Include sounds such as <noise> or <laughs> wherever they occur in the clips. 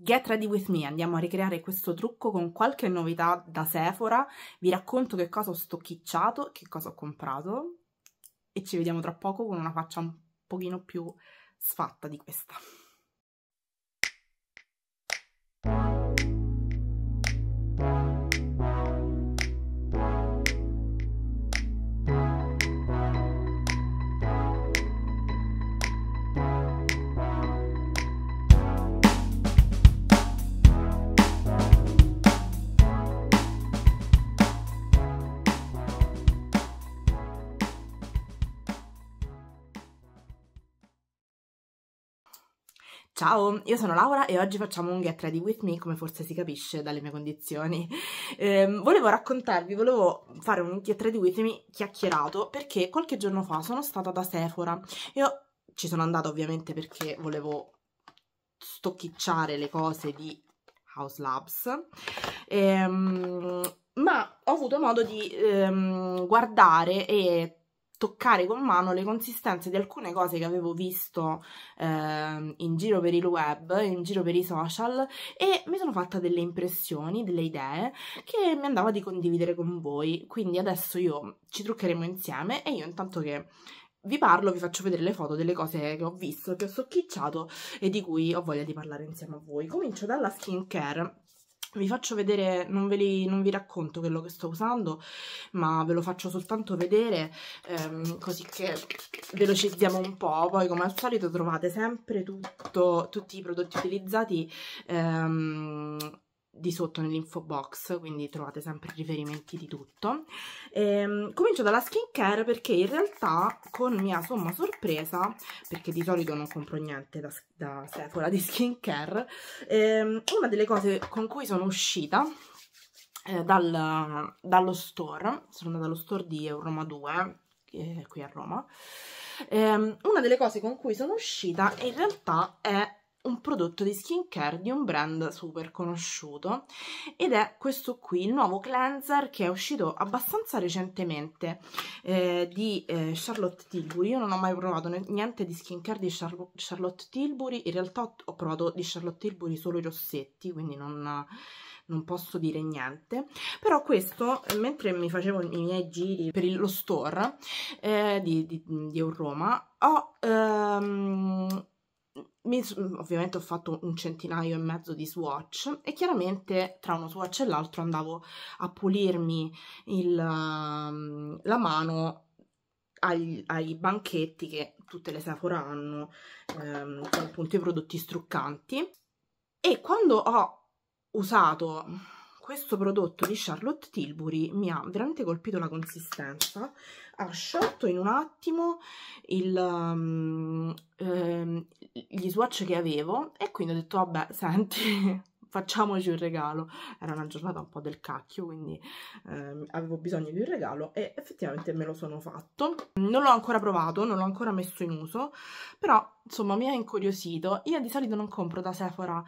Get Ready With Me, andiamo a ricreare questo trucco con qualche novità da Sephora, vi racconto che cosa ho stocchicciato, che cosa ho comprato e ci vediamo tra poco con una faccia un pochino più sfatta di questa. Ciao, io sono Laura e oggi facciamo un Get Ready With Me, come forse si capisce dalle mie condizioni. Ehm, volevo raccontarvi, volevo fare un Get Ready With Me chiacchierato perché qualche giorno fa sono stata da Sephora. Io ci sono andata ovviamente perché volevo stocchicciare le cose di House Labs. Ehm, ma ho avuto modo di ehm, guardare e toccare con mano le consistenze di alcune cose che avevo visto eh, in giro per il web, in giro per i social e mi sono fatta delle impressioni, delle idee che mi andava di condividere con voi. Quindi adesso io ci truccheremo insieme e io intanto che vi parlo, vi faccio vedere le foto delle cose che ho visto, che ho socchicciato e di cui ho voglia di parlare insieme a voi. Comincio dalla skincare vi faccio vedere, non, li, non, vi racconto quello che sto usando, ma ve lo faccio soltanto vedere ehm, così che velocizziamo un po'. Poi come al solito trovate sempre tutto, tutti i prodotti utilizzati ehm, di sotto nell'info box, quindi trovate sempre riferimenti di tutto. Ehm, comincio dalla skincare perché in realtà, con mia somma sorpresa, perché di solito non compro niente da, da Sephora di skincare, ehm, una delle cose con cui sono uscita eh, dal, dallo store, sono andata allo store di Roma 2, che è qui a Roma, ehm, una delle cose con cui sono uscita in realtà è un prodotto di skincare di un brand super conosciuto ed è questo qui, il nuovo cleanser che è uscito abbastanza recentemente eh, di eh, Charlotte Tilbury. Io non ho mai provato niente di skincare di Char Charlotte Tilbury, in realtà ho provato di Charlotte Tilbury solo i rossetti, quindi non, non posso dire niente. Però questo, mentre mi facevo i miei giri per lo store eh, di, di, di Roma, ho... Ehm, mi, ovviamente ho fatto un centinaio e mezzo di swatch e chiaramente tra uno swatch e l'altro andavo a pulirmi il, um, la mano agli, ai banchetti che tutte le Sephora hanno ehm, con appunto i prodotti struccanti e quando ho usato questo prodotto di Charlotte Tilbury mi ha veramente colpito la consistenza ha sciolto in un attimo il, um, ehm, gli swatch che avevo e quindi ho detto vabbè senti <laughs> facciamoci un regalo era una giornata un po' del cacchio quindi ehm, avevo bisogno di un regalo e effettivamente me lo sono fatto non l'ho ancora provato, non l'ho ancora messo in uso però insomma mi ha incuriosito io di solito non compro da Sephora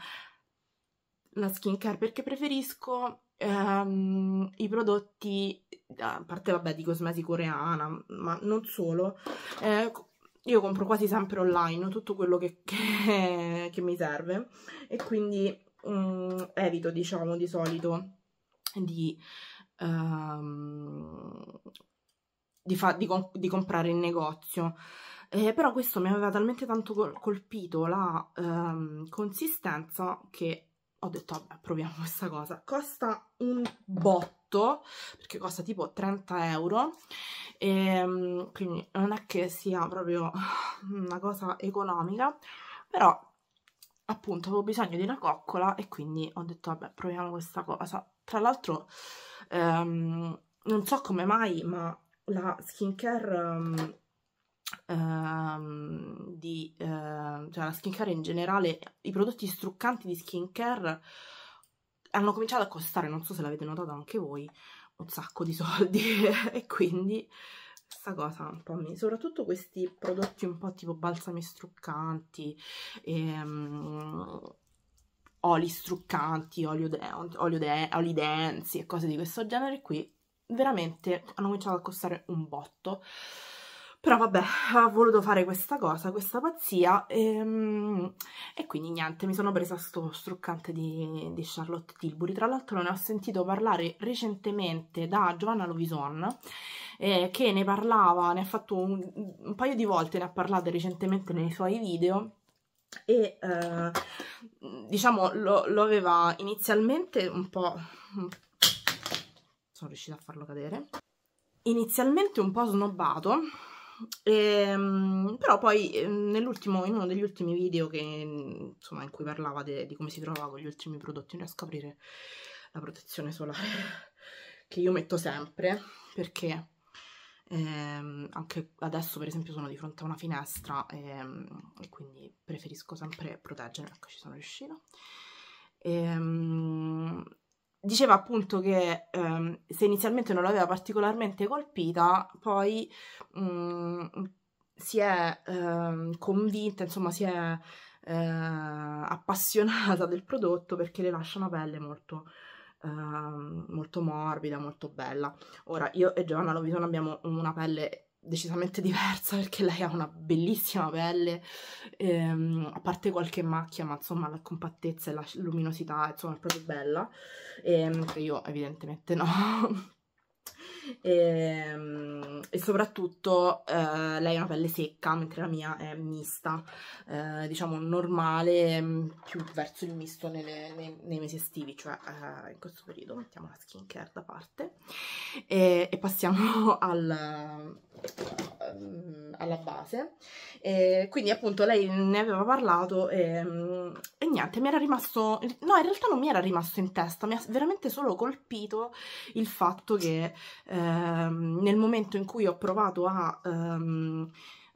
la skincare perché preferisco ehm, i prodotti, eh, a parte vabbè di cosmesi coreana, ma non solo, eh, io compro quasi sempre online tutto quello che, <laughs> che, che mi serve e quindi mm, evito diciamo di solito di, um, di, di, comp di comprare in negozio. Eh, però questo mi aveva talmente tanto col colpito la um, consistenza che ho detto vabbè proviamo <laughs> questa cosa costa un botto perché costa tipo 30 euro e ehm, quindi non è che sia proprio <laughs> una cosa economica però appunto avevo bisogno di una coccola e quindi ho detto vabbè proviamo questa cosa tra l'altro ehm, non so come mai ma la skincare um, Ehm, di eh, cioè la skincare in generale, i prodotti struccanti di skincare hanno cominciato a costare, non so se l'avete notato anche voi, un sacco di soldi <laughs> e quindi questa cosa un po' mi... soprattutto questi prodotti un po' tipo balsami struccanti ehm, oli struccanti, olio, de, olio, de, oli densi e cose di questo genere qui veramente hanno cominciato a costare un botto però vabbè ho voluto fare questa cosa questa pazzia e, ehm, e quindi niente mi sono presa sto struccante di, di Charlotte Tilbury tra l'altro ne ho sentito parlare recentemente da Giovanna Lovison eh, che ne parlava ne ha fatto un, un, paio di volte ne ha parlato recentemente nei suoi video e eh, diciamo lo, lo aveva inizialmente un po' mm, sono riuscita a farlo cadere inizialmente un po' snobbato e, ehm, però poi ehm, nell'ultimo, in uno degli ultimi video che, insomma, in cui parlava de, di come si trovava con gli ultimi prodotti, non riesco a aprire la protezione solare <laughs> che io metto sempre perché eh, anche adesso per esempio sono di fronte a una finestra eh, e, quindi preferisco sempre proteggere, ecco ci sono riuscita. E, ehm, diceva appunto che ehm, se inizialmente non l'aveva particolarmente colpita, poi mh, mm, si è ehm, convinta, insomma, si è eh, appassionata del prodotto perché le lascia una pelle molto. Ehm, molto morbida, molto bella. Ora io e Giovanna Lovison abbiamo una pelle decisamente <laughs> diversa perché lei ha una bellissima pelle, ehm, a parte qualche macchia, ma insomma la compattezza e la luminosità, insomma è proprio bella, ehm, che io evidentemente no. <laughs> e, ehm, e soprattutto eh, lei ha una pelle secca mentre la mia è mista eh, diciamo normale mm, più verso il misto nelle, nei, nei, mesi estivi cioè eh, in questo periodo mettiamo la skin care da parte e, e passiamo <laughs> al, mm, alla base e quindi appunto lei ne aveva parlato e, mm, e niente mi era rimasto no in realtà non mi era rimasto in testa mi ha veramente solo colpito il fatto che eh, Ehm, nel momento in cui ho provato a, ehm,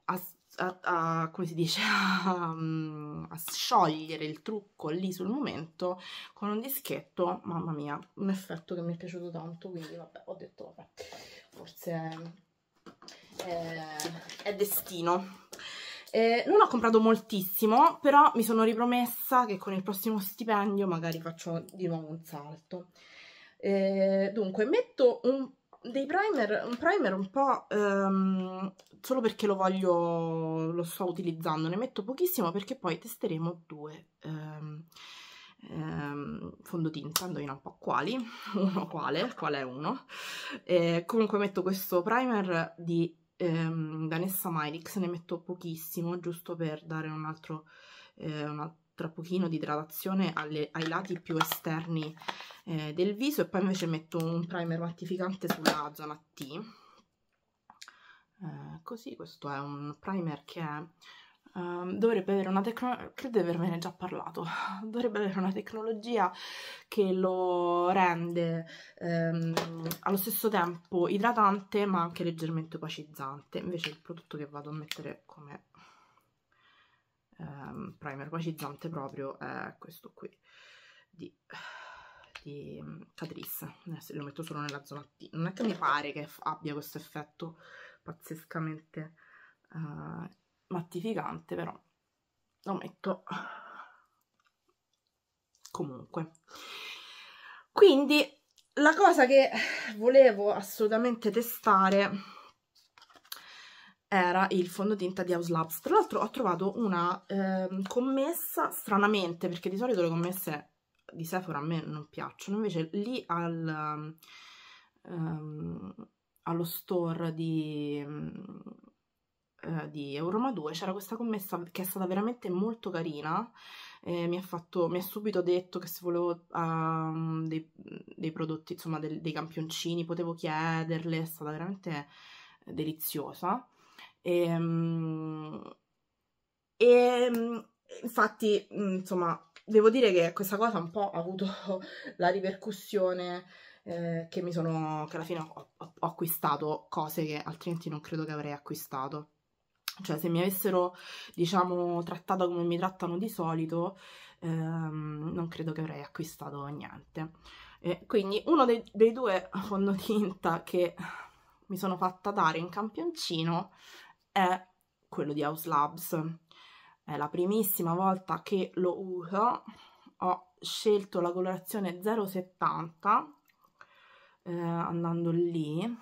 a, a, a come si dice, <laughs> mm, a, sciogliere il trucco lì sul momento con un dischetto, mamma mia, un effetto che mi è piaciuto tanto, quindi vabbè, ho detto vabbè, forse è, eh, è destino. Eh, non ho comprato moltissimo, però mi sono ripromessa che con il prossimo stipendio magari faccio di nuovo un salto. Eh, dunque, metto un dei primer, un primer un po' um, solo perché lo voglio, lo sto utilizzando, ne metto pochissimo perché poi testeremo due um, um, fondotinta, indovina un po' quali, <laughs> uno quale, qual è uno. E comunque metto questo primer di Vanessa Mylix, ne metto pochissimo giusto per dare un altro, eh, un altro tra pochino di idratazione alle, ai lati più esterni eh, del viso e poi invece metto un primer mattificante sulla zona T eh, così questo è un primer che è Um, ehm, dovrebbe avere una tecnologia, credo di avervene già parlato, <laughs> dovrebbe avere una tecnologia che lo rende um, allo stesso tempo idratante ma anche leggermente opacizzante, invece il prodotto che vado a mettere come um, primer guacizzante proprio è questo qui di, di Catrice. Eh, Adesso lo metto solo nella zona T. Non è che mi pare che abbia questo effetto pazzescamente uh, mattificante, però lo metto comunque. Quindi la cosa che volevo assolutamente testare era il fondotinta di House Labs. Tra l'altro ho trovato una eh, commessa, stranamente, perché di solito le commesse di Sephora a me non piacciono, invece lì al, um, allo store di, uh, di Euroma 2 c'era questa commessa che è stata veramente molto carina, eh, mi, ha fatto, mi ha subito detto che se volevo um, dei, dei, prodotti, insomma del, dei campioncini, potevo chiederle, è stata veramente deliziosa e, ehm, e infatti, mm, insomma, devo dire che questa cosa un po' ha avuto <laughs> la ripercussione eh, che mi sono, che alla fine ho, ho, acquistato cose che altrimenti non credo che avrei acquistato. Cioè, se mi avessero, diciamo, trattata come mi trattano di solito, ehm, non credo che avrei acquistato niente. Eh, quindi uno dei, dei due <laughs> fondotinta che mi sono fatta dare in campioncino è quello di House Labs. È la primissima volta che lo uso, ho scelto la colorazione 070 eh, andando lì.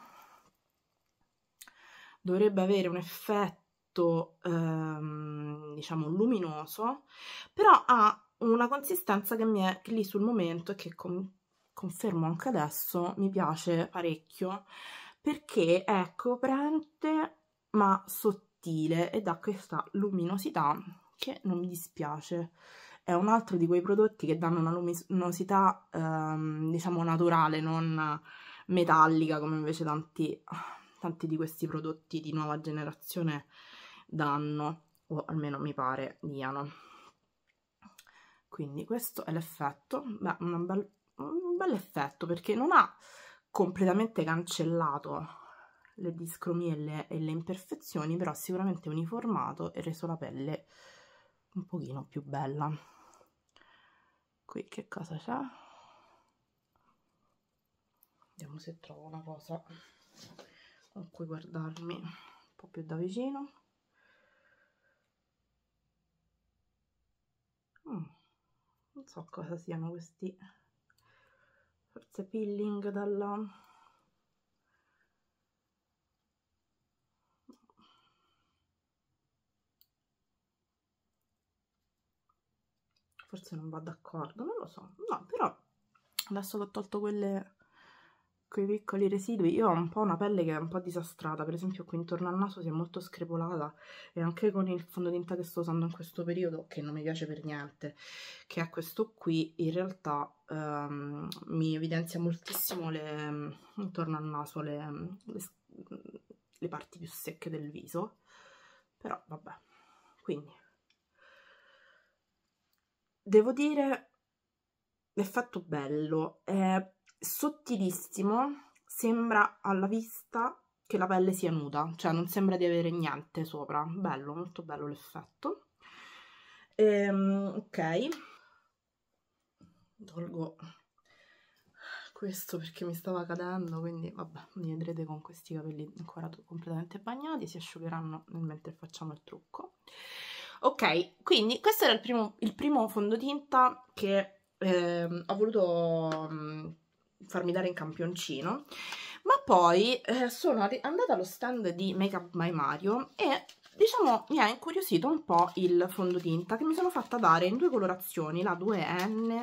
Dovrebbe avere un effetto, ehm, diciamo, luminoso, però ha una consistenza che mi è che lì sul momento e che con, confermo anche adesso mi piace parecchio perché è coprente ma sottile e dà questa luminosità che non mi dispiace è un altro di quei prodotti che danno una luminosità ehm, diciamo naturale non metallica come invece tanti, tanti di questi prodotti di nuova generazione danno o almeno mi pare diano quindi questo è l'effetto un bel, un bel effetto perché non ha completamente cancellato le discromie e le, imperfezioni, però sicuramente uniformato e reso la pelle un pochino più bella. Qui che cosa c'è? Vediamo se trovo una cosa con cui guardarmi un po' più da vicino. Mm, non so cosa siano questi, forse peeling dalla forse non va d'accordo, non lo so, no, però adesso che ho tolto quelle, quei piccoli residui, io ho un po' una pelle che è un po' disastrata, per esempio qui intorno al naso si è molto screpolata e anche con il fondotinta che sto usando in questo periodo, che non mi piace per niente, che è questo qui, in realtà ehm, mi evidenzia moltissimo le, intorno al naso le, le, le parti più secche del viso, però vabbè, quindi devo dire è bello è sottilissimo sembra alla vista che la pelle sia nuda cioè non sembra di avere niente sopra bello molto bello l'effetto ehm, ok tolgo questo perché mi stava cadendo quindi vabbè mi vedrete con questi capelli ancora completamente bagnati si asciugheranno mentre facciamo il trucco Ok, quindi questo era il primo, il primo fondotinta che eh, ho voluto mh, mm, farmi dare in campioncino, ma poi eh, sono andata allo stand di Make Up by Mario e diciamo mi ha incuriosito un po' il fondotinta che mi sono fatta dare in due colorazioni, la 2N,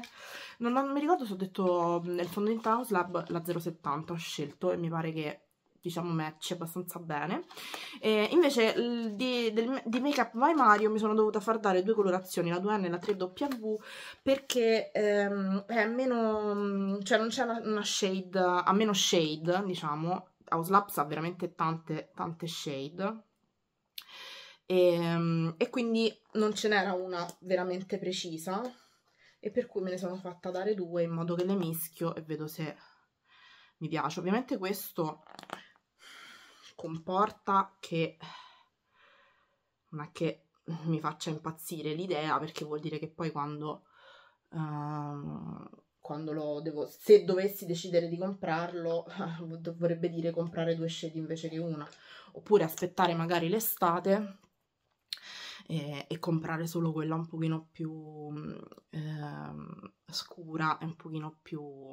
non, non mi ricordo se ho detto mm, nel fondotinta House Lab la 070 ho scelto e mi pare che diciamo match abbastanza bene e invece di, del, di Make Up by Mario mi sono dovuta far dare due colorazioni la 2N e la 3W perché ehm, è meno mm, cioè non c'è una, una shade ha meno shade diciamo House Labs ha veramente tante tante shade e, ehm, e quindi non ce n'era una veramente precisa e per cui me ne sono fatta dare due in modo che le mischio e vedo se mi piace ovviamente questo comporta che non è che mi faccia impazzire l'idea perché vuol dire che poi quando, uh, quando lo devo, se dovessi decidere di comprarlo dovrebbe <laughs> dire comprare due shade invece che una oppure aspettare magari l'estate e, e, comprare solo quella un pochino più eh, scura e un pochino più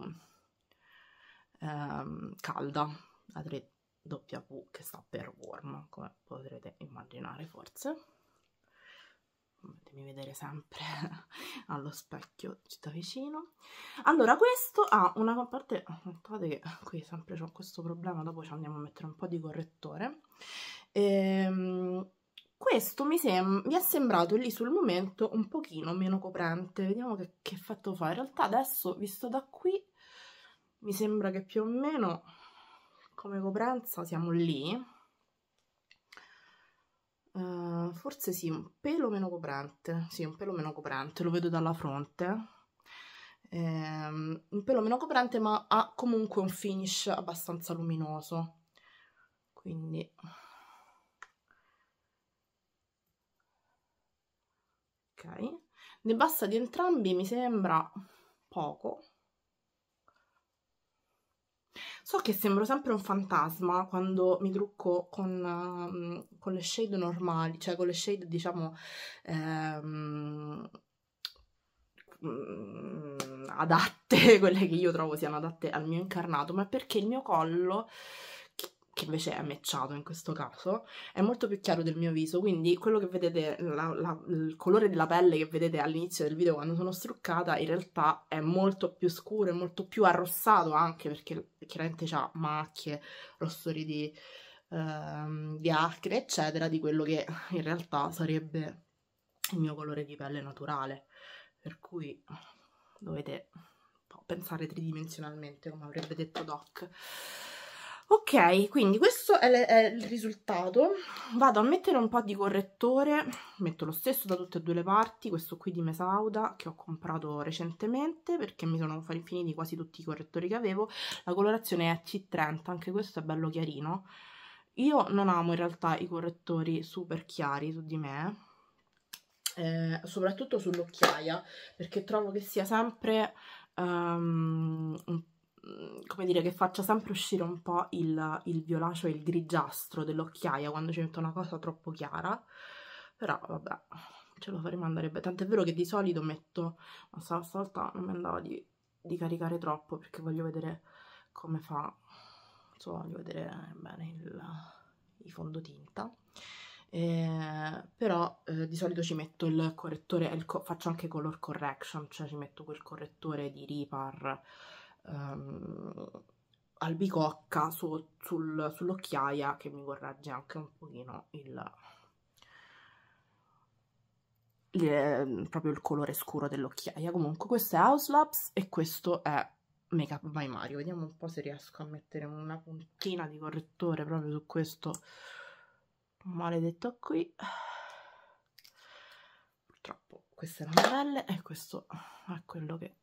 eh, calda la 3 W che sta per warm, come potrete immaginare forse. Fatemi vedere sempre <laughs> allo specchio da vicino. Allora, questo ha una parte... Notate che qui sempre ho questo problema, dopo ci andiamo a mettere un po' di correttore. Ehm, questo mi, mi, è sembrato lì sul momento un pochino meno coprente. Vediamo che, che effetto fa. In realtà adesso, visto da qui, mi sembra che più o meno come copranza siamo lì Uh, forse sì, un pelo meno coprente, sì, un pelo meno coprente, lo vedo dalla fronte, ehm, un pelo meno coprente ma ha comunque un finish abbastanza luminoso, quindi... Ok, ne basta di entrambi mi sembra poco, So che sembro sempre un fantasma quando mi trucco con, mm, con le shade normali, cioè con le shade diciamo ehm, mm, adatte, <laughs> quelle che io trovo siano adatte al mio incarnato, ma perché il mio collo che invece è matchato in questo caso, è molto più chiaro del mio viso, quindi quello che vedete, la, la, il colore della pelle che vedete all'inizio del video quando sono struccata, in realtà è molto più scuro, e molto più arrossato anche, perché chiaramente ha macchie, rossori di, ehm, di acre, eccetera, di quello che in realtà sarebbe il mio colore di pelle naturale. Per cui dovete pensare tridimensionalmente, come avrebbe detto Doc ok quindi questo è, è, il risultato vado a mettere un po' di correttore metto lo stesso da tutte e due le parti questo qui di Mesauda che ho comprato recentemente perché mi sono finiti quasi tutti i correttori che avevo la colorazione è C30 anche questo è bello chiarino io non amo in realtà i correttori super chiari su di me eh, soprattutto sull'occhiaia perché trovo che sia sempre um, un po' come dire, che faccia sempre uscire un po' il, il violaceo e il grigiastro dell'occhiaia quando ci metto una cosa troppo chiara, però vabbè, ce lo faremo andare bene. Tant'è vero che di solito metto, ma stavolta non mi andava di, di, caricare troppo perché voglio vedere come fa, insomma voglio vedere bene il, il fondotinta. Eh, però eh, di solito ci metto il correttore, il co faccio anche color correction, cioè ci metto quel correttore di Ripar um, albicocca su, sul, sull'occhiaia che mi corregge anche un pochino il, il proprio il colore scuro dell'occhiaia comunque questo è House Labs e questo è Makeup by Mario vediamo un po' se riesco a mettere una puntina di correttore proprio su questo maledetto qui purtroppo queste è belle e questo è quello che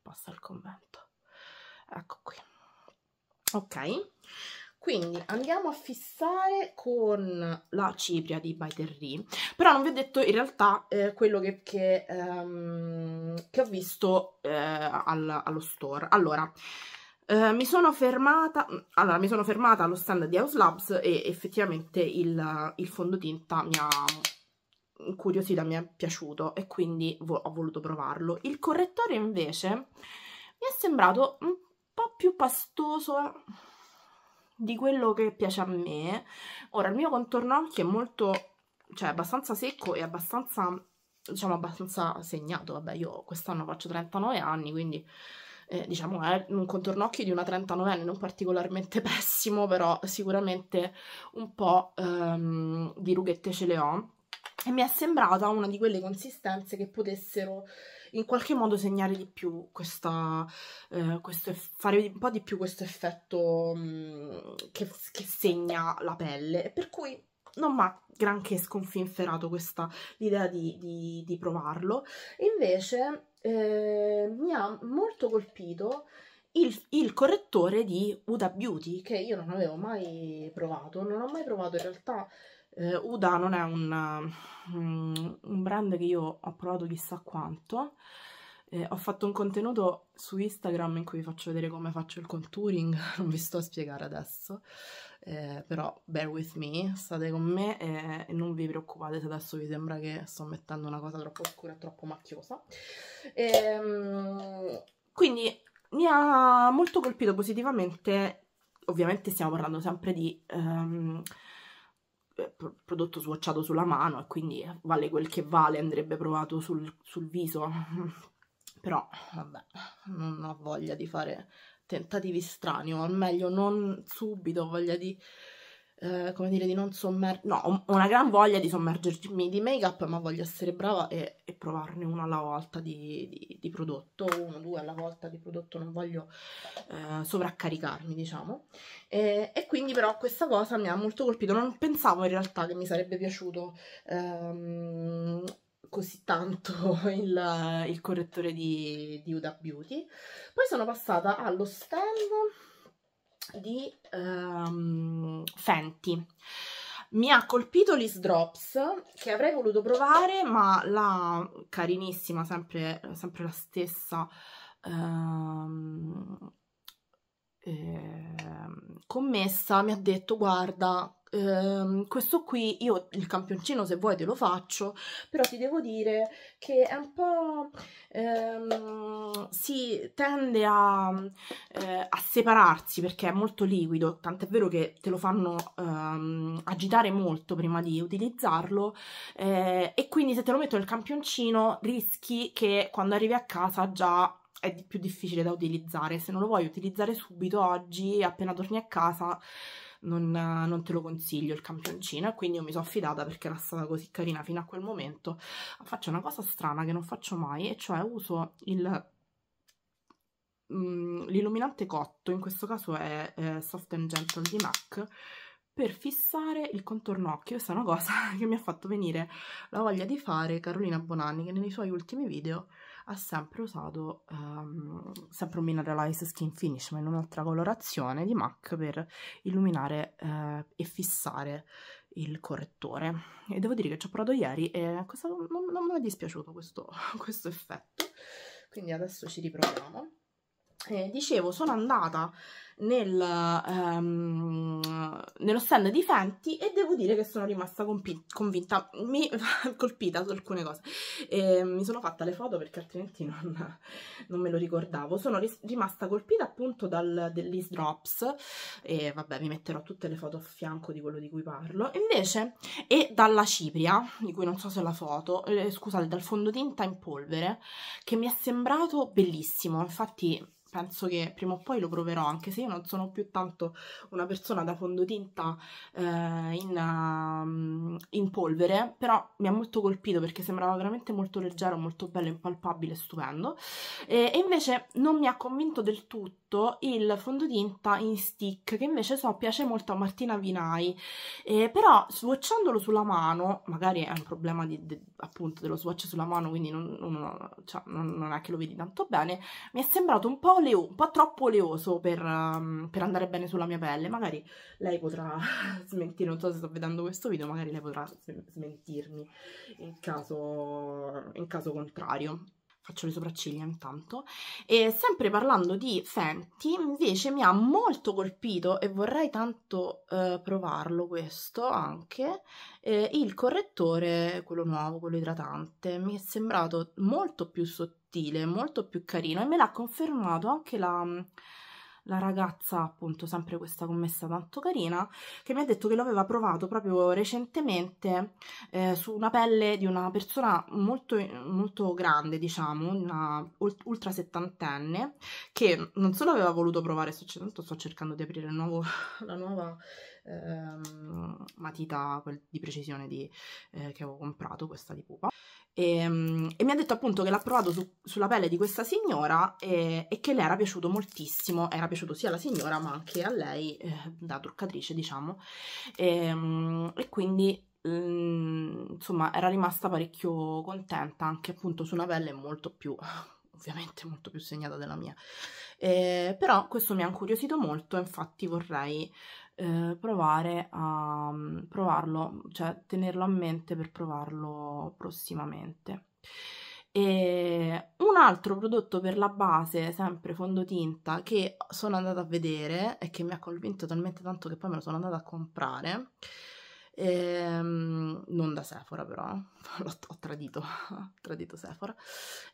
passa al convento ecco qui ok quindi andiamo a fissare con la cipria di Baiterry, però non vi ho detto in realtà eh, quello che, che, um, che, ho visto eh, al, allo store. Allora, eh, mi, sono fermata, allora, mi sono fermata allo stand di House Labs e effettivamente il, il fondotinta mi ha curiosità, mi è piaciuto e quindi vo ho voluto provarlo. Il correttore invece mi è sembrato un po' più pastoso di quello che piace a me. Ora, il mio contorno occhi è molto, cioè abbastanza secco e abbastanza, diciamo, abbastanza segnato. Vabbè, io quest'anno faccio 39 anni, quindi... Eh, diciamo è un occhi di una 39 anni, non particolarmente <laughs> pessimo, però sicuramente un po' ehm, di rughette ce le ho. E mi è sembrata una di quelle consistenze che potessero in qualche modo segnare di più questa, eh, questo, fare un po' di più questo effetto mh, mm, che, che segna la pelle, per cui non mi ha granché sconfinferato questa l'idea di, di, di, provarlo. Invece eh, mi ha molto colpito il, il, correttore di Uda Beauty, che io non avevo mai provato, non ho mai provato in realtà eh, Uda non è un, mm, un, brand che io ho provato chissà quanto eh, ho fatto un contenuto su Instagram in cui vi faccio vedere come faccio il contouring <laughs> non vi sto a spiegare adesso eh, però bear with me, state con me e, non vi preoccupate se adesso vi sembra che sto mettendo una cosa troppo scura, e troppo macchiosa e, ehm, quindi mi ha molto colpito positivamente ovviamente stiamo parlando sempre di um, eh, prodotto swatchato sulla mano e quindi vale quel che vale, andrebbe provato sul, sul viso. <laughs> Però, vabbè, non ho voglia di fare tentativi strani, o meglio, non subito, voglia di eh, come dire, di non sommergere, no, ho una gran voglia di sommergermi di make-up, ma voglio essere brava e, e provarne uno alla volta di, di, di, prodotto, uno, due alla volta di prodotto, non voglio eh, sovraccaricarmi, diciamo. E, e, quindi però questa cosa mi ha molto colpito, non pensavo in realtà che mi sarebbe piaciuto... Ehm, così tanto <laughs> il, il correttore di, di Huda Beauty. Poi sono passata allo stand di um, Fenty mi ha colpito gli drops che avrei voluto provare ma la carinissima sempre, sempre la stessa um, eh, commessa mi ha detto guarda ehm, questo qui io il campioncino se vuoi te lo faccio però ti devo dire che è un po' ehm, si tende a, eh, a, separarsi perché è molto liquido tant'è vero che te lo fanno ehm, agitare molto prima di utilizzarlo eh, e quindi se te lo metto nel campioncino rischi che quando arrivi a casa già è di più difficile da utilizzare. Se non lo vuoi utilizzare subito oggi, appena torni a casa, non, non te lo consiglio il campioncino e quindi io mi sono affidata perché era stata così carina fino a quel momento faccio una cosa strana che non faccio mai e cioè uso il mm, l'illuminante cotto, in questo caso è eh, Soft and Gentle di MAC, per fissare il contorno occhio. Questa è una cosa <laughs> che mi ha fatto venire la voglia di fare Carolina Bonanni, che nei suoi ultimi video ha sempre usato um, sempre un Mineralize Skin Finish ma in un'altra colorazione di MAC per illuminare uh, e fissare il correttore e devo dire che ci ho provato ieri e questo, non, non, mi è dispiaciuto questo, <laughs> questo effetto quindi adesso ci riproviamo eh, dicevo, sono andata nel, um, nello stand di Fenty e devo dire che sono rimasta convinta, mi <laughs> colpita su alcune cose. E, mi sono fatta le foto perché altrimenti non, non me lo ricordavo. Sono rimasta colpita appunto dal, Drops e vabbè vi metterò tutte le foto a fianco di quello di cui parlo. Invece e dalla Cipria, di cui non so se la foto, eh, scusate, dal fondotinta in polvere, che mi è sembrato bellissimo. Infatti penso che prima o poi lo proverò, anche se io non sono più tanto una persona da fondotinta eh, in, um, in, polvere, però mi ha molto colpito perché sembrava veramente molto leggero, molto bello, impalpabile, stupendo. E, e invece non mi ha convinto del tutto il fondotinta in stick, che invece so piace molto a Martina Vinai, eh, però swatchandolo sulla mano, magari è un problema di, de, appunto dello swatch sulla mano, quindi non, non, cioè, non, non è che lo vedi tanto bene, mi è sembrato un po' leo, un po troppo oleoso per, um, per, andare bene sulla mia pelle. Magari lei potrà <laughs> smentire, non so se sto vedendo questo video, magari lei potrà smentirmi in caso, in caso contrario faccio le sopracciglia intanto. E sempre parlando di Fenty, invece mi ha molto colpito e vorrei tanto eh, provarlo questo anche, eh, il correttore, quello nuovo, quello idratante, mi è sembrato molto più sottile sottile, molto più carino e me l'ha confermato anche la, la ragazza, appunto, sempre questa commessa tanto carina, che mi ha detto che l'aveva provato proprio recentemente eh, su una pelle di una persona molto, molto grande, diciamo, una ultra settantenne, che non solo aveva voluto provare, tanto sto cercando di aprire nuovo, <laughs> la nuova ehm, matita di precisione di, eh, che avevo comprato, questa di pupa, e, ehm, e, mi ha detto appunto che l'ha provato su, sulla pelle di questa signora e, e che le era piaciuto moltissimo, era piaciuto piaciuto sia alla signora ma anche a lei eh, da truccatrice diciamo e, ehm, e quindi mm, insomma era rimasta parecchio contenta anche appunto su una pelle molto più <laughs> ovviamente molto più segnata della mia eh, però questo mi ha incuriosito molto infatti vorrei eh, provare a mm, provarlo cioè tenerlo a mente per provarlo prossimamente e un altro prodotto per la base, sempre fondotinta, che sono andata a vedere e che mi ha convinto talmente tanto che poi me lo sono andata a comprare. Ehm, non da Sephora però, <laughs> ho tradito, ho <laughs> tradito Sephora,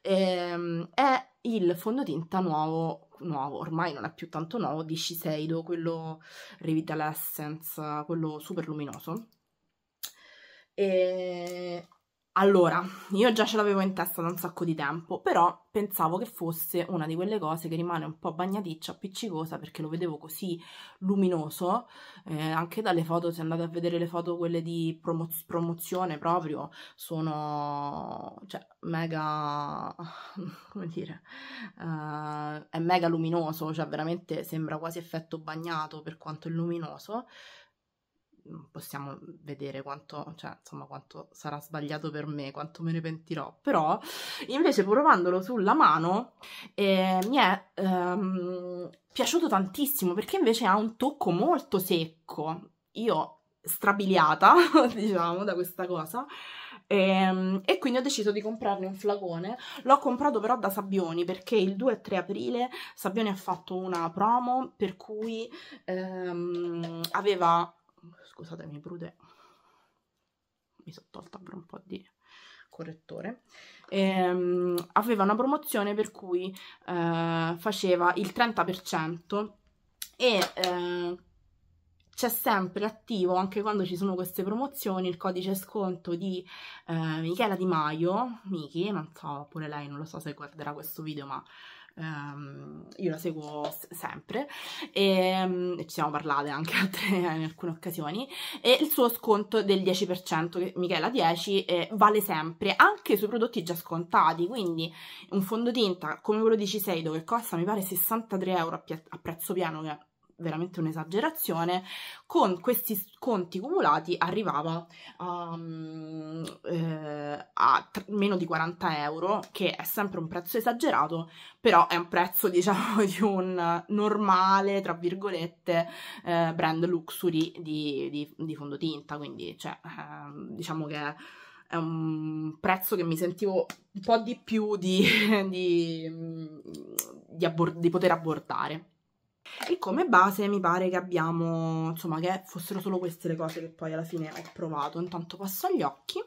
ehm, è il fondotinta nuovo, nuovo, ormai non è più tanto nuovo, di Shiseido, quello Revital Essence, quello super luminoso. E allora, io già ce l'avevo in testa da un sacco di tempo, però pensavo che fosse una di quelle cose che rimane un po' bagnaticcia, appiccicosa, perché lo vedevo così luminoso, eh, anche dalle foto, se andate a vedere le foto, quelle di promoz promozione proprio, sono, cioè, mega, <laughs> come dire, uh, è mega luminoso, cioè veramente sembra quasi effetto bagnato per quanto è luminoso, possiamo vedere quanto, cioè, insomma, quanto sarà sbagliato per me, quanto me ne pentirò. Però, invece, provandolo sulla mano, eh, mi è ehm, piaciuto tantissimo perché invece ha un tocco molto secco. Io strabiliata, <laughs> diciamo, da questa cosa. E, ehm, e, quindi ho deciso di comprarne un flacone. L'ho comprato però da Sabbioni perché il 2 e 3 aprile Sabbioni ha fatto una promo per cui ehm, aveva scusatemi prude mi sono tolta per un po' di correttore ehm, aveva una promozione per cui eh, faceva il 30% e eh, c'è sempre attivo anche quando ci sono queste promozioni il codice sconto di eh, Michela Di Maio Michi, non so pure lei non lo so se guarderà questo video ma Um, io la seguo sempre e, um, ci siamo parlate anche altre, in alcune occasioni e il suo sconto del 10% che Michela 10 eh, vale sempre anche sui prodotti già scontati quindi un fondotinta come quello di Shiseido che costa mi pare 63 euro a, a prezzo pieno che Mm. veramente un'esagerazione, con questi sconti cumulati arrivava um, eh, a meno di 40 euro, che è sempre un prezzo esagerato, però è un prezzo <laughs> diciamo di un normale, tra virgolette, eh, brand luxury di, di, di, fondotinta, quindi cioè, eh, diciamo che è un prezzo che mi sentivo un po' di più di, <laughs> mm, di poter abbordare e come base mi pare che abbiamo insomma che fossero solo queste le cose che poi alla fine ho provato intanto passo agli occhi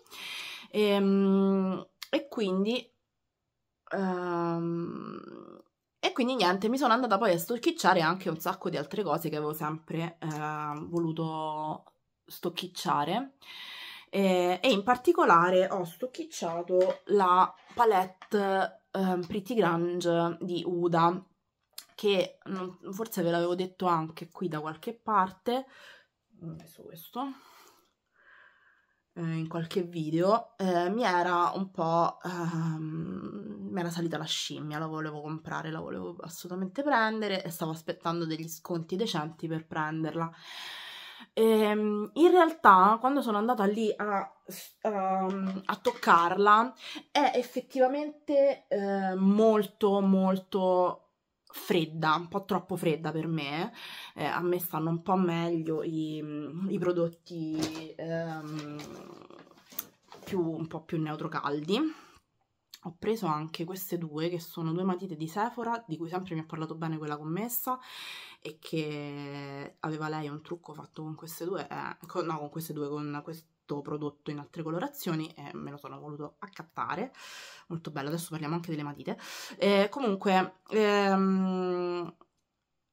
e, ehm, e quindi um, e quindi niente, mi sono andata poi a stocchicciare anche un sacco di altre cose che avevo sempre eh, voluto stocchicciare. E, e, in particolare ho stocchicciato la palette ehm, Pretty Grange di Uda che non, forse ve l'avevo detto anche qui da qualche parte, ho messo questo, eh, in qualche video, eh, mi era un po'... Ehm, mi era salita la scimmia, la volevo comprare, la volevo assolutamente prendere e stavo aspettando degli sconti decenti per prenderla. Ehm, in realtà, quando sono andata lì a, a, ehm, a toccarla, è effettivamente eh, molto, molto fredda, un po' troppo fredda per me, eh, a me stanno un po' meglio i, mm, i prodotti ehm, più, un po' più neutro caldi. Ho preso anche queste due, che sono due matite di Sephora, di cui sempre mi ha parlato bene quella commessa, e che aveva lei un trucco fatto con queste due, eh, con, no con queste due, con queste fatto prodotto in altre colorazioni e me lo sono voluto accattare, molto bello, adesso parliamo anche delle matite. Eh, comunque, ehm,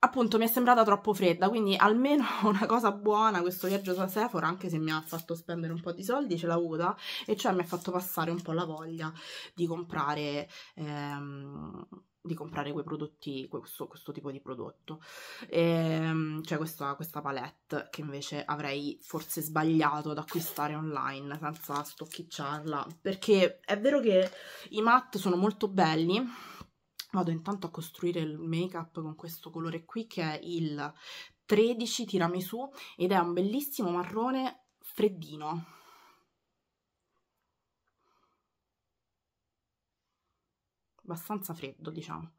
appunto mi è sembrata troppo fredda, quindi almeno <laughs> una cosa buona questo viaggio da Sephora, anche se mi ha fatto spendere un po' di soldi, ce l'ha avuta, e cioè mi ha fatto passare un po' la voglia di comprare... Ehm, di comprare quei prodotti, questo, questo tipo di prodotto, e, ehm, cioè questa, questa, palette che invece avrei forse sbagliato ad acquistare online senza stocchicciarla, perché è vero che i matte sono molto belli, vado intanto a costruire il make up con questo colore qui che è il 13 tiramisù ed è un bellissimo marrone freddino, abbastanza freddo, diciamo.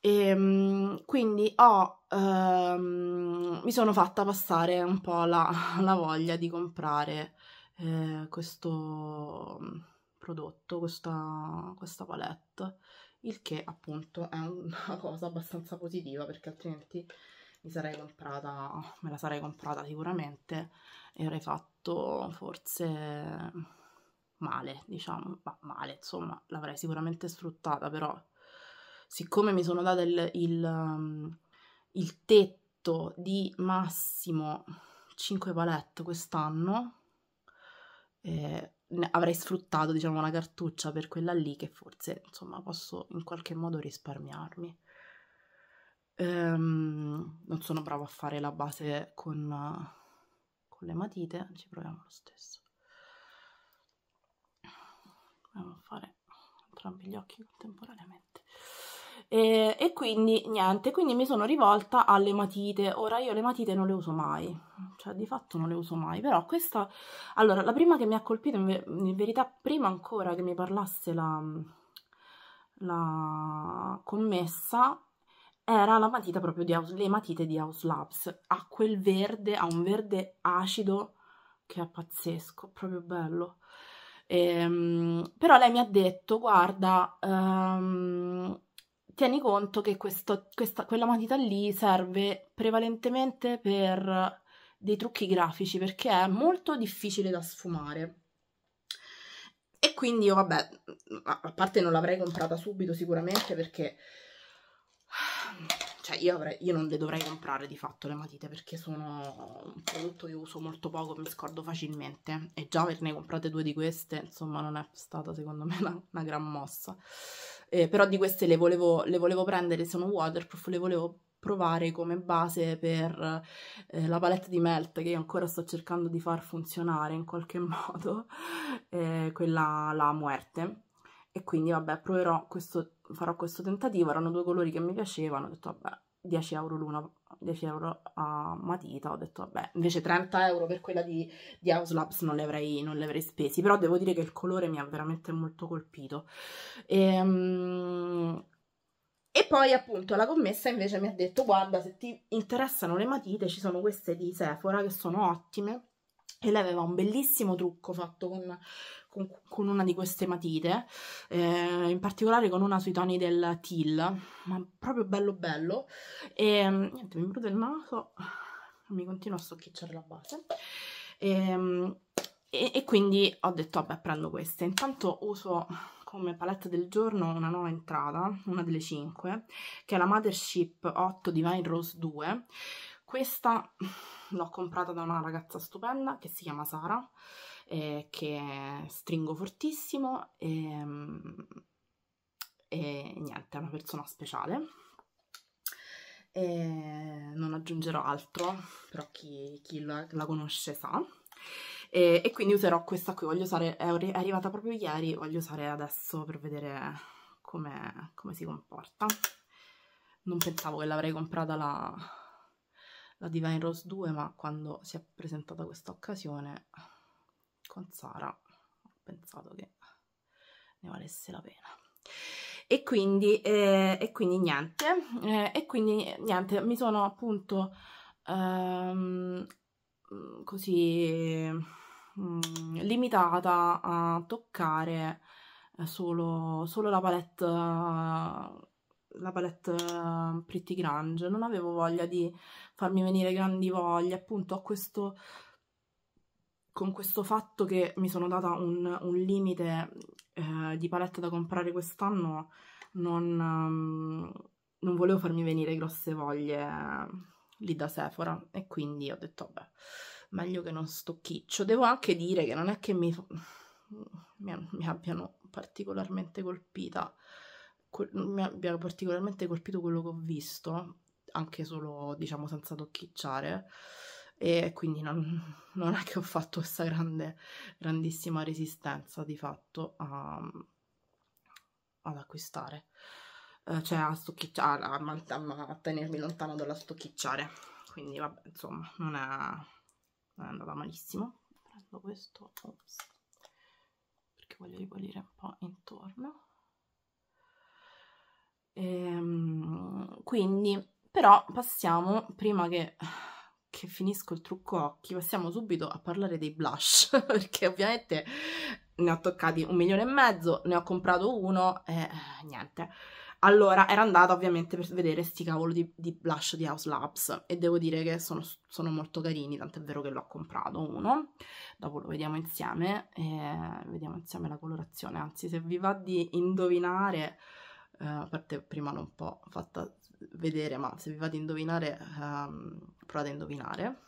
E, ehm, quindi ho, ehm, mi sono fatta passare un po' la, <laughs> la voglia di comprare eh, questo mm, prodotto, questa, questa palette, il che appunto è <laughs> una cosa abbastanza positiva perché altrimenti mi sarei comprata, me la sarei comprata sicuramente e avrei fatto forse male, diciamo, ma male, insomma, l'avrei sicuramente sfruttata, però siccome mi sono data il, il, um, il tetto di massimo 5 palette quest'anno, eh, avrei sfruttato, diciamo, una cartuccia per quella lì che forse, insomma, posso in qualche modo risparmiarmi. Ehm, non sono brava a fare la base con, con le matite, ci proviamo lo stesso devo fare entrambi gli occhi contemporaneamente e, e, quindi niente quindi mi sono rivolta alle matite ora io le matite non le uso mai cioè di fatto non le uso mai però questa allora la prima che mi ha colpito in, ver in verità prima ancora che mi parlasse la, la commessa era la matita proprio di house, le matite di House Labs ha quel verde, ha un verde acido che è pazzesco, proprio bello Ehm, però lei mi ha detto, guarda, um, tieni conto che questo, questa, quella matita lì serve prevalentemente per dei trucchi grafici perché è molto difficile da sfumare. E quindi io, vabbè, a parte non l'avrei comprata subito sicuramente perché cioè io, avrei, io, non le dovrei comprare di fatto le matite perché sono un prodotto che uso molto poco mi scordo facilmente e già averne comprate due di queste insomma non è stata secondo me <laughs> una, una gran mossa eh, però di queste le volevo, le volevo prendere sono waterproof le volevo provare come base per eh, la palette di Melt che io ancora sto cercando di far funzionare in qualche <laughs> modo eh, quella la Muerte e quindi vabbè proverò questo farò questo tentativo, erano due colori che mi piacevano, ho detto vabbè 10 euro l'una, 10 euro a matita, ho detto vabbè, invece 30 euro per quella di, di House Labs non li, non li avrei spesi, però devo dire che il colore mi ha veramente molto colpito. E, um, e poi appunto la commessa invece mi ha detto guarda se ti interessano le matite ci sono queste di Sephora che sono ottime e lei aveva un bellissimo trucco fatto con con, con una di queste matite, eh, in particolare con una sui toni del teal, ma proprio bello bello, e mm, niente, mi brucia il naso, mi continuo a stocchicciare la base, e, mm, e, e quindi ho detto, vabbè, prendo queste, intanto uso come palette del giorno una nuova entrata, una delle 5, che è la Mothership 8 Divine Rose 2. Questa l'ho comprata da una ragazza stupenda che si chiama Sara eh, che stringo fortissimo e, ehm, e, niente, è una persona speciale. E non aggiungerò altro, però chi, chi la, la conosce sa. E, e, quindi userò questa qui, voglio usare, è arrivata proprio ieri, voglio usare adesso per vedere come, come si comporta. Non pensavo che l'avrei comprata la, la Divine Rose 2, ma quando si è presentata questa occasione con Sara ho pensato che ne valesse la pena e quindi, eh, e quindi niente eh, e quindi niente mi sono appunto ehm, così mh, mm, limitata a toccare eh, solo, solo la palette la palette eh, Pretty Grange non avevo voglia di farmi venire grandi voglie appunto ho questo con questo fatto che mi sono data un, un limite eh, di palette da comprare quest'anno, non, um, non, volevo farmi venire grosse voglie eh, lì da Sephora e quindi ho detto, vabbè, meglio che non stocchiccio. Devo anche dire che non è che mi, mi, mi abbiano particolarmente colpita, col, mi abbia particolarmente colpito quello che ho visto, anche solo, diciamo, senza tocchicciare, e quindi non, <laughs> non è che ho fatto questa grande, grandissima resistenza di fatto a, ad acquistare, eh, cioè a, stocchicciare, a, a, a tenermi lontano dalla stocchicciare, quindi vabbè insomma non è, non è andata malissimo. Prendo questo, ops, perché voglio ripulire un po' intorno. E, ehm, quindi però passiamo prima che che finisco il trucco occhi, passiamo subito a parlare dei blush, <laughs> perché ovviamente ne ho toccati un milione e mezzo, ne ho comprato uno e eh, niente. Allora, era andata ovviamente per vedere sti cavolo di, di blush di House Labs e devo dire che sono, sono molto carini, tant'è vero che l'ho comprato uno, dopo lo vediamo insieme e vediamo insieme la colorazione, anzi se vi va di indovinare, eh, a parte prima l'ho un po' fatta vedere, ma se vi va di indovinare, um, provate a indovinare.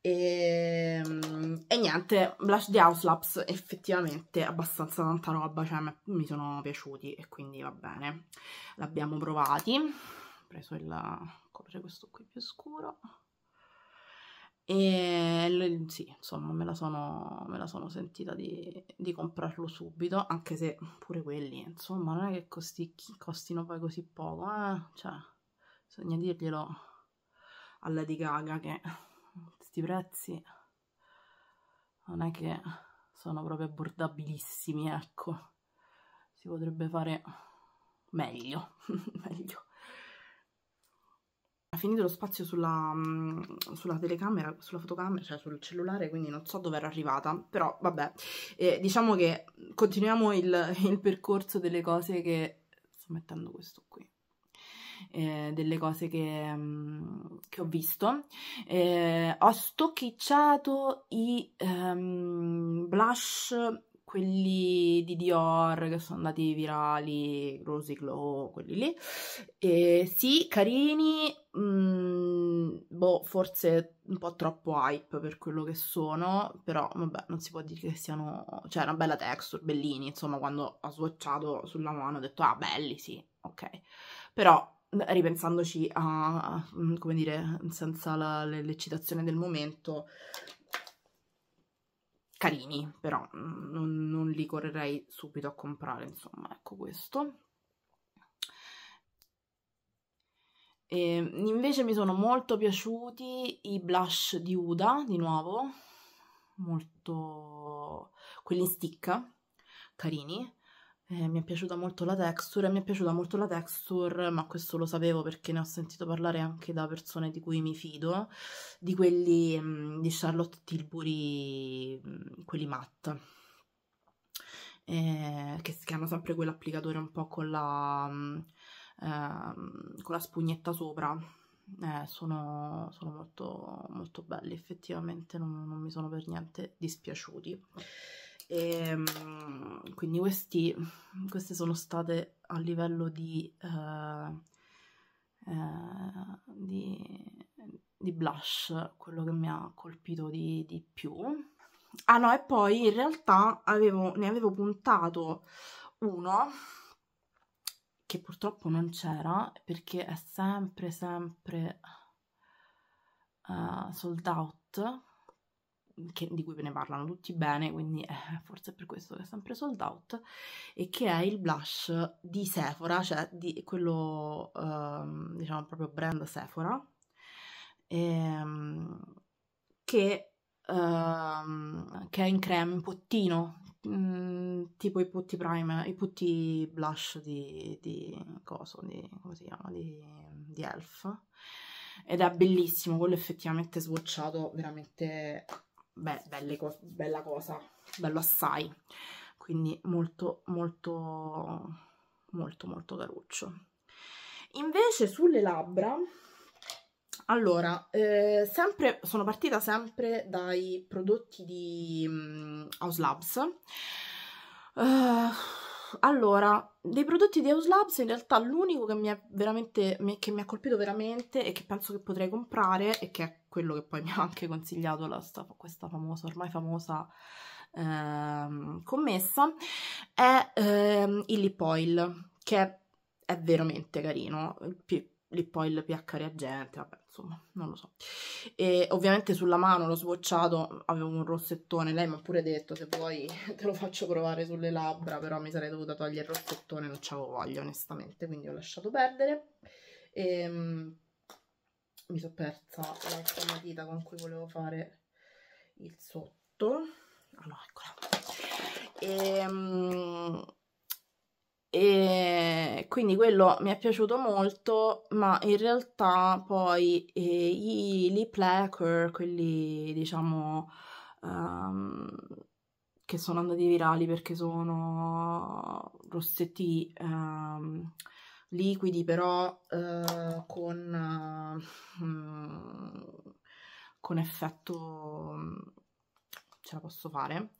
E, ehm, e, niente, Blush di House Labs effettivamente abbastanza tanta roba, cioè mi sono piaciuti e quindi va bene. L'abbiamo provati, ho preso il... copre questo qui più scuro. E sì, insomma, me la sono, me la sono sentita di, di, comprarlo subito, anche se pure quelli, insomma, non è che costi, costino poi così poco, eh? cioè, bisogna dirglielo alla di Gaga che questi prezzi non è che sono proprio abbordabilissimi, ecco, si potrebbe fare meglio, <laughs> meglio finito lo spazio sulla, mm, sulla, telecamera, sulla fotocamera, cioè sul cellulare, quindi non so dove era arrivata, però vabbè, eh, diciamo che continuiamo il, il, percorso delle cose che... sto mettendo questo qui. Eh, delle cose che, mm, che ho visto eh, ho stocchicciato i um, blush quelli di Dior che sono andati virali, Rosy Glow, quelli lì. E sì, carini, mh, mm, boh, forse un po' troppo hype per quello che sono, però vabbè, non si può dire che siano... Cioè, una bella texture, bellini, insomma, quando ho swatchato sulla mano ho detto, ah, belli, sì, ok. Però ripensandoci a, a mm, come dire, senza l'eccitazione del momento, carini, però non, non li correrei subito a comprare, insomma, ecco questo. E ehm, invece mi sono molto piaciuti i blush di Uda, di nuovo, molto... quelli in stick, carini. Eh, mi è piaciuta molto la texture, mi è piaciuta molto la texture, ma questo lo sapevo perché ne ho sentito parlare anche da persone di cui mi fido, di quelli mh, mm, di Charlotte Tilbury, mh, mm, quelli matte, eh, che, che, hanno sempre quell'applicatore un po' con la, mh, mm, eh, con la spugnetta sopra. Eh, sono, sono molto, molto belli effettivamente non, non mi sono per niente dispiaciuti e ehm, quindi questi, queste sono state a livello di, uh, uh, di, di, blush quello che mi ha colpito di, di più ah no e poi in realtà avevo, ne avevo puntato uno che purtroppo non c'era perché è sempre sempre uh, sold out che, di cui ve ne parlano tutti bene, quindi eh, forse è per questo che è sempre sold out, e che è il blush di Sephora, cioè di quello, eh, diciamo, proprio brand Sephora, ehm, che, ehm, che, è in creme, in pottino, mh, mm, tipo i putti prime, i putti blush di, di coso, di, come si chiama, di, di Elf ed è bellissimo, quello effettivamente swatchato veramente beh, co bella cosa, bello assai. Quindi molto, molto, molto, molto caruccio. Invece sulle labbra, allora, eh, sempre, sono partita sempre dai prodotti di um, House Labs. Uh, allora, dei prodotti di House Labs in realtà l'unico che mi, che mi ha colpito veramente e che penso che potrei comprare e che è quello che poi mi ha <laughs> anche consigliato la, questa famosa, ormai famosa ehm, commessa, è ehm, il Lip Oil, che è veramente carino. Il lì poi il pH reagente, vabbè, insomma, non lo so. E ovviamente sulla mano l'ho sbocciato, avevo un rossettone, lei mi ha pure detto se vuoi <laughs> te lo faccio provare sulle labbra, però mi sarei dovuta togliere il rossettone, non c'avevo voglia onestamente, quindi ho lasciato perdere. E, ehm, mh, mi sono persa l'altra matita con cui volevo fare il sotto. Ah eccola. E, ehm, mh, e quindi quello mi è piaciuto molto, ma in realtà poi eh, i Lee Placker, quelli diciamo um, che sono andati virali perché sono rossetti um, liquidi, però uh, con, uh, con effetto mm, ce la posso fare.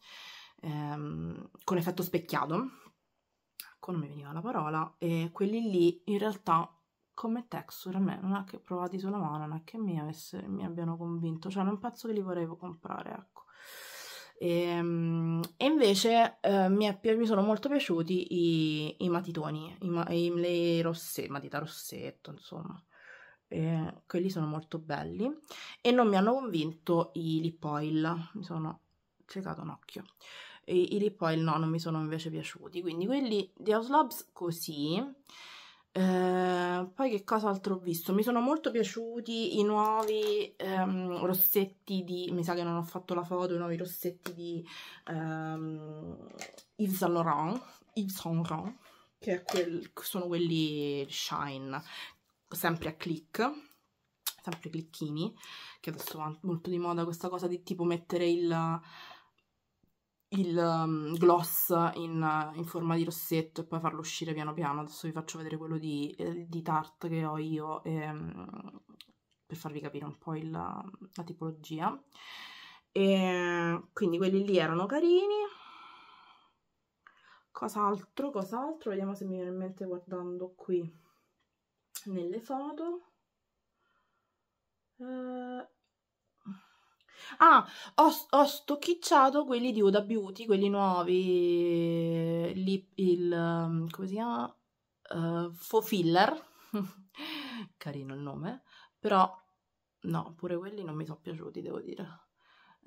Ehm, con effetto specchiato ecco, non mi veniva la parola, e quelli lì in realtà come texture a me non è che provati sulla mano, non è che mi, avesse, mi abbiano convinto, cioè non penso che li vorrei comprare, ecco. E, ehm, e invece eh, mi, è, mi, sono molto piaciuti i, i matitoni, i, i, le rosse, matita rossetto, insomma. E ehm, quelli sono molto belli e non mi hanno convinto i lip oil, mi sono ciecato un occhio e i Rip Oil no, non mi sono invece piaciuti, quindi quelli di House Labs così. Eh, poi che cosa altro ho visto? Mi sono molto piaciuti i nuovi ehm, rossetti di... mi sa che non ho fatto la foto, i nuovi rossetti di ehm, Yves Saint Laurent, Yves Saint Laurent che quel, sono quelli Shine, sempre a click sempre clicchini, che adesso va molto di moda questa cosa di tipo mettere il il um, gloss in, in, forma di rossetto e poi farlo uscire piano piano. Adesso vi faccio vedere quello di, eh, di Tarte che ho io e, um, per farvi capire un po' il, la tipologia. E, quindi quelli lì erano carini. Cos'altro? Cos'altro? Vediamo se mi viene in mente guardando qui nelle foto. Uh, Ah, ho, ho stocchicciato quelli di Uda Beauty, quelli nuovi, eh, lip, il, ehm, come si chiama? Uh, Faux Filler, <laughs> carino il nome, però no, pure quelli non mi sono piaciuti, devo dire.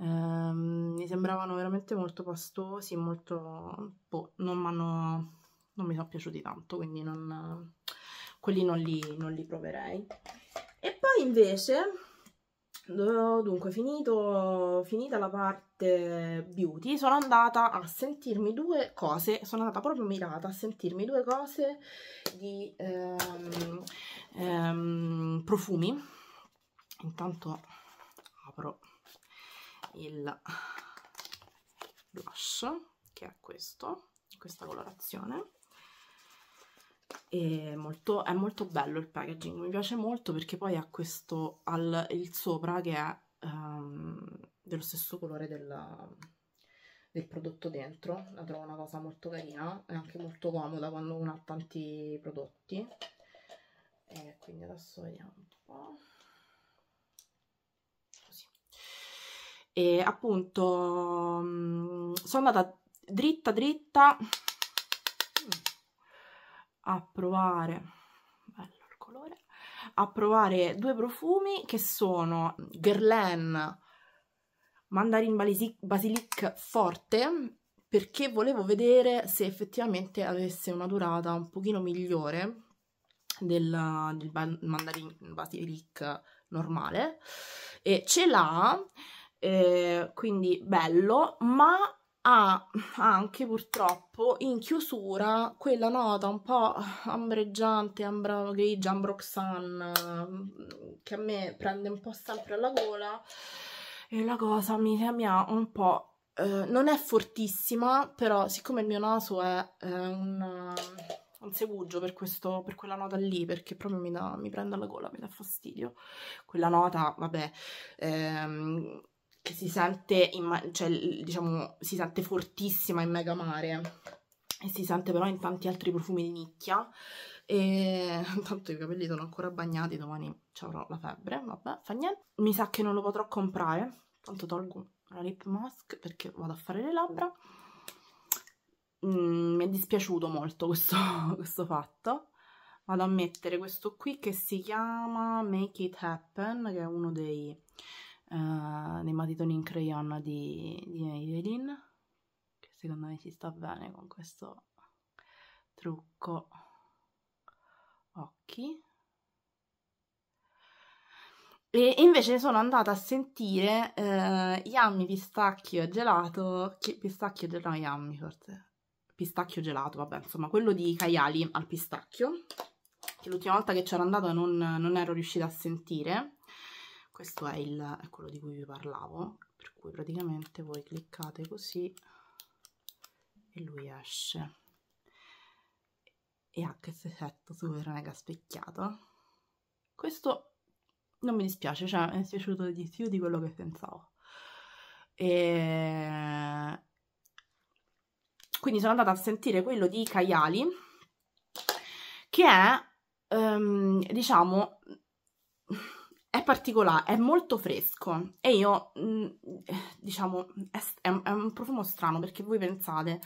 Um, mi sembravano veramente molto pastosi, molto... Boh, non, hanno... non mi sono piaciuti tanto, quindi non... quelli non li, non li proverei. E poi invece Dunque, finito, finita la parte beauty, sono andata a sentirmi due cose, sono andata proprio mirata a sentirmi due cose di ehm, ehm, profumi. Intanto apro il blush, che è questo, questa colorazione è molto, è molto bello il packaging, mi piace molto perché poi ha questo al, il sopra che è um, dello stesso colore della, del prodotto dentro, la trovo una cosa molto carina, è anche molto comoda quando uno ha tanti prodotti. E quindi adesso vediamo un po'. E appunto mm, sono andata dritta dritta a provare bello il colore a provare due profumi che sono Guerlain Mandarin Basilic Forte perché volevo vedere se effettivamente avesse una durata un pochino migliore del, del Mandarin Basilic normale e ce l'ha eh, quindi bello ma ha ah, anche purtroppo in chiusura quella nota un po' ambreggiante, ambra grigia, ambroxan mm, che a me prende un po' sempre alla gola e la cosa mi, mi ha un po' eh, non è fortissima però siccome il mio naso è eh, un, un segugio per, questo, per quella nota lì perché proprio mi, da, mi prende alla gola, mi dà fastidio quella nota vabbè ehm, che si sente, ma- cioè, diciamo, si sente fortissima in Mega Mare e si sente però in tanti altri profumi di nicchia. E <laughs> tanto i capelli sono ancora bagnati, domani avrò la febbre, vabbè, fa niente. Mi sa che non lo potrò comprare, tanto tolgo la lip mask perché vado a fare le labbra. Mm, mi è dispiaciuto molto questo, <laughs> questo fatto vado a mettere questo qui che si chiama Make It Happen che è uno dei uh, dei matitoni in crayon di, di Maybelline che secondo me ci sta bene con questo trucco occhi e invece sono andata a sentire eh, Yummy Pistacchio Gelato, che, Pistacchio Gelato, no Yummy forse, Pistacchio Gelato, vabbè, insomma, quello di Caiali al pistacchio, che l'ultima volta che c'ero andata non, non, ero riuscita a sentire, questo è, il, quello di cui vi parlavo per cui praticamente voi cliccate così e lui esce e ha questo effetto super mega specchiato questo non mi dispiace cioè mi è piaciuto di più di quello che pensavo e... quindi sono andata a sentire quello di Caiali che è um, diciamo è particolare, è molto fresco e io, mm, diciamo, è, è, un profumo strano perché voi pensate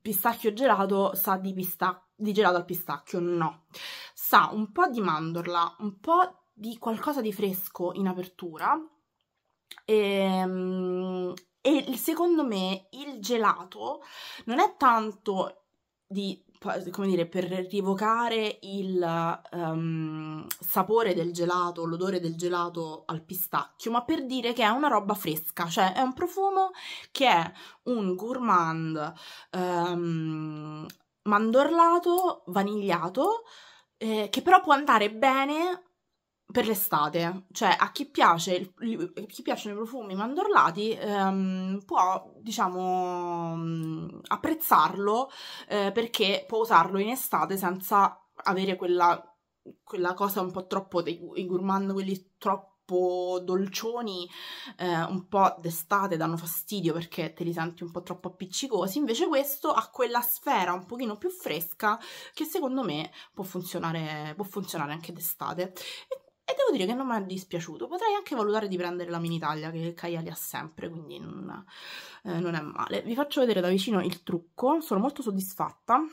pistacchio gelato sa di, pista di gelato al pistacchio, no. Sa un po' di mandorla, un po' di qualcosa di fresco in apertura ehm, e, e secondo me il gelato non è tanto di come dire, per rievocare il um, sapore del gelato, l'odore del gelato al pistacchio, ma per dire che è una roba fresca, cioè è un profumo che è un gourmand um, mandorlato, vanigliato, eh, che però può andare bene per l'estate, cioè a chi, piace, a chi piacciono i profumi mandorlati ehm, può, diciamo, mm, apprezzarlo eh, perché può usarlo in estate senza avere quella, quella cosa un po' troppo dei gourmand, quelli troppo dolcioni eh, un po' d'estate danno fastidio perché te li senti un po' troppo appiccicosi invece questo ha quella sfera un pochino più fresca che secondo me può funzionare, può funzionare anche d'estate e e devo dire che non mi è dispiaciuto. Potrei anche valutare di prendere la mini taglia che Caiali ha sempre, quindi non, eh, non, è male. Vi faccio vedere da vicino il trucco, sono molto soddisfatta. Mm,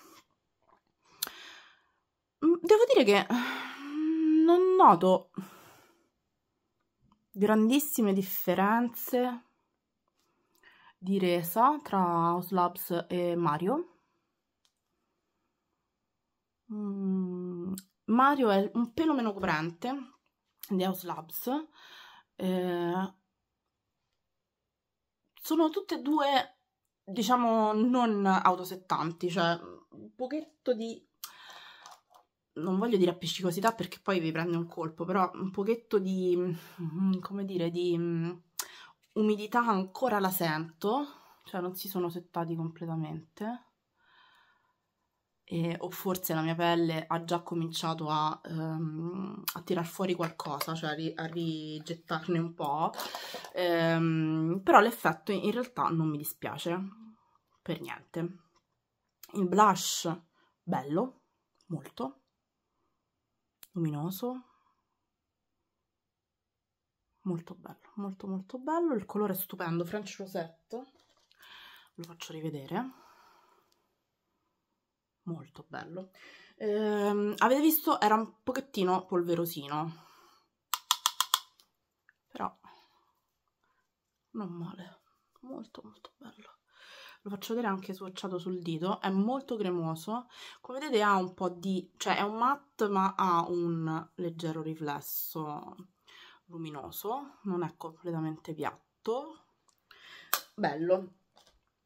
devo dire che mm, non noto grandissime differenze di resa tra Slabs e Mario. Mm, Mario è un pelo meno coprente, di House Labs eh, sono tutte e due diciamo non autosettanti cioè un pochetto di non voglio dire appiccicosità perché poi vi prende un colpo però un pochetto di mm, come dire di mm, umidità ancora la sento cioè non si sono settati completamente eh, o forse la mia pelle ha già cominciato a, ehm, a tirar fuori qualcosa, cioè a, ri a rigettarne un po', ehm, però l'effetto in realtà non mi dispiace per niente. Il blush, bello, molto, luminoso, molto bello, molto molto bello, il colore è stupendo, French Rosette, lo faccio rivedere molto bello. Ehm, avete visto? Era un pochettino polverosino, però non male, molto molto bello. Lo faccio vedere anche swatchato sul dito, è molto cremoso. Come vedete ha un po' di... cioè è un matte ma ha un leggero riflesso luminoso, non è completamente piatto. Bello,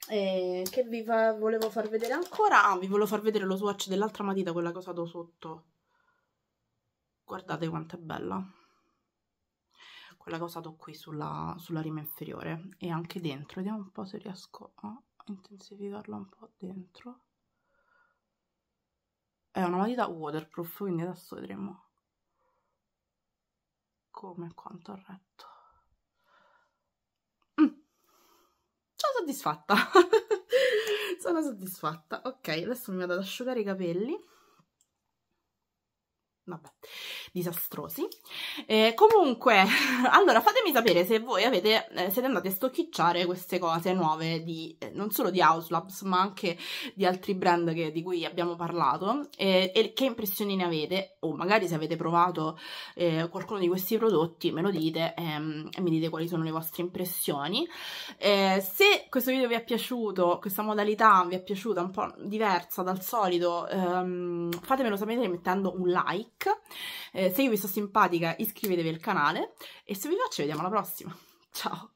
eh, che vi fa, volevo far vedere ancora ah vi volevo far vedere lo swatch dell'altra matita quella che ho usato sotto guardate quanto è bella quella che ho usato qui sulla, sulla rima inferiore e anche dentro vediamo un po' se riesco a intensificarla un po' dentro è una matita waterproof quindi adesso vedremo come quanto ha retto soddisfatta <laughs> sono soddisfatta ok adesso mi vado ad asciugare i capelli vabbè, disastrosi. Eh, comunque, <laughs> allora fatemi sapere se voi avete, eh, siete andati a stocchicciare queste cose nuove di, eh, non solo di Houselabs, ma anche di altri brand che, di cui abbiamo parlato eh, e che impressioni ne avete o magari se avete provato eh, qualcuno di questi prodotti me lo dite ehm, e mi dite quali sono le vostre impressioni. Eh, se questo video vi è piaciuto, questa modalità vi è piaciuta un po' diversa dal solito, ehm, fatemelo sapere mettendo un like like, eh, se io vi sto simpatica iscrivetevi al canale e se vi piace vediamo alla prossima, <laughs> ciao!